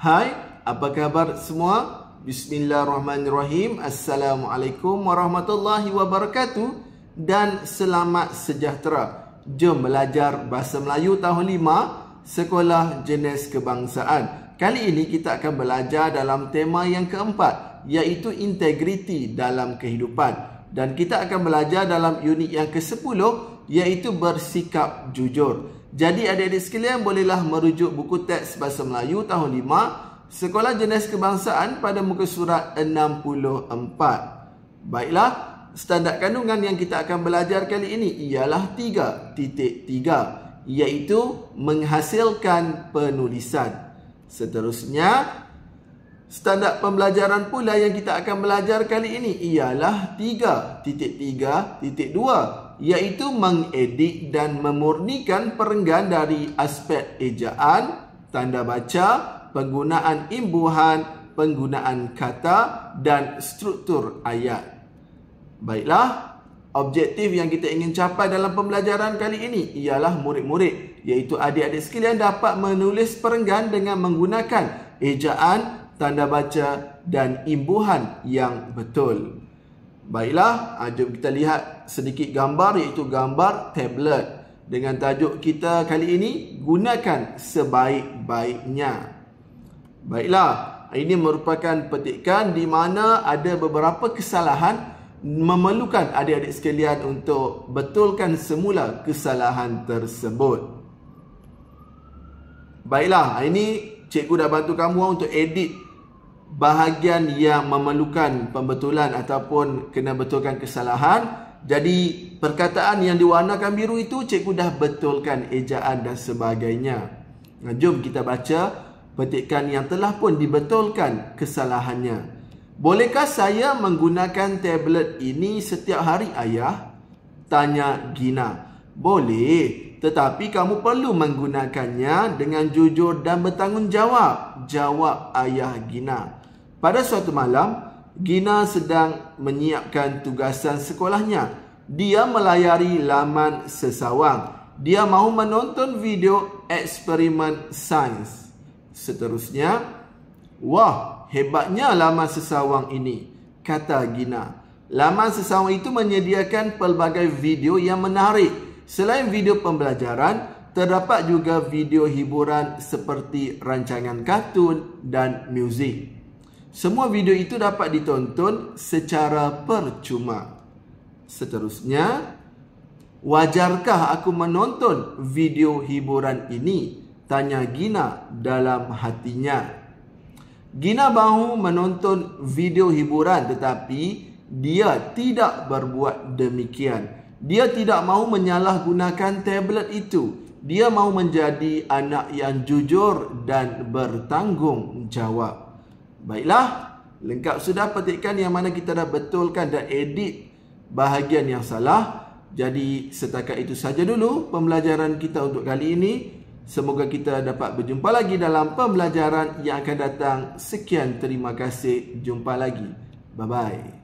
Hai, apa khabar semua? Bismillahirrahmanirrahim. Assalamualaikum warahmatullahi wabarakatuh dan selamat sejahtera. Jom belajar Bahasa Melayu tahun 5 Sekolah Jenis Kebangsaan. Kali ini kita akan belajar dalam tema yang keempat iaitu integriti dalam kehidupan dan kita akan belajar dalam unit yang ke-10 iaitu bersikap jujur. Jadi adik-adik sekalian bolehlah merujuk buku teks Bahasa Melayu tahun 5 Sekolah Jenis Kebangsaan pada muka surat 64 Baiklah, standar kandungan yang kita akan belajar kali ini ialah 3.3 Iaitu menghasilkan penulisan Seterusnya, standar pembelajaran pula yang kita akan belajar kali ini ialah 3.3.2 iaitu mengedit dan memurnikan perenggan dari aspek ejaan, tanda baca, penggunaan imbuhan, penggunaan kata dan struktur ayat. Baiklah, objektif yang kita ingin capai dalam pembelajaran kali ini ialah murid-murid iaitu adik-adik sekalian dapat menulis perenggan dengan menggunakan ejaan, tanda baca dan imbuhan yang betul. Baiklah, ah, jom kita lihat sedikit gambar iaitu gambar tablet dengan tajuk kita kali ini gunakan sebaik-baiknya. Baiklah, ini merupakan petikan di mana ada beberapa kesalahan memerlukan adik-adik sekalian untuk betulkan semula kesalahan tersebut. Baiklah, ini cikgu dah bantu kamu untuk edit bahagian yang memerlukan pembetulan ataupun kena betulkan kesalahan. Jadi perkataan yang diwarnakan biru itu cikgu dah betulkan ejaan dan sebagainya. Nah, jom kita baca petikan yang telah pun dibetulkan kesalahannya. Bolehkah saya menggunakan tablet ini setiap hari ayah? Tanya Gina. Boleh, tetapi kamu perlu menggunakannya dengan jujur dan bertanggungjawab. Jawab ayah Gina. Pada suatu malam, Gina sedang menyiapkan tugasan sekolahnya. Dia melayari laman sesawang. Dia mahu menonton video eksperimen sains. Seterusnya, Wah, hebatnya laman sesawang ini, kata Gina. Laman sesawang itu menyediakan pelbagai video yang menarik. Selain video pembelajaran, terdapat juga video hiburan seperti rancangan kartun dan muzik. Semua video itu dapat ditonton secara percuma. Seterusnya, wajarkah aku menonton video hiburan ini? Tanya Gina dalam hatinya. Gina mahu menonton video hiburan tetapi dia tidak berbuat demikian. Dia tidak mahu menyalahgunakan tablet itu. Dia mahu menjadi anak yang jujur dan bertanggungjawab. Baiklah, lengkap sudah petikan yang mana kita dah betulkan dan edit bahagian yang salah. Jadi setakat itu saja dulu pembelajaran kita untuk kali ini. Semoga kita dapat berjumpa lagi dalam pembelajaran yang akan datang. Sekian terima kasih. Jumpa lagi. Bye-bye.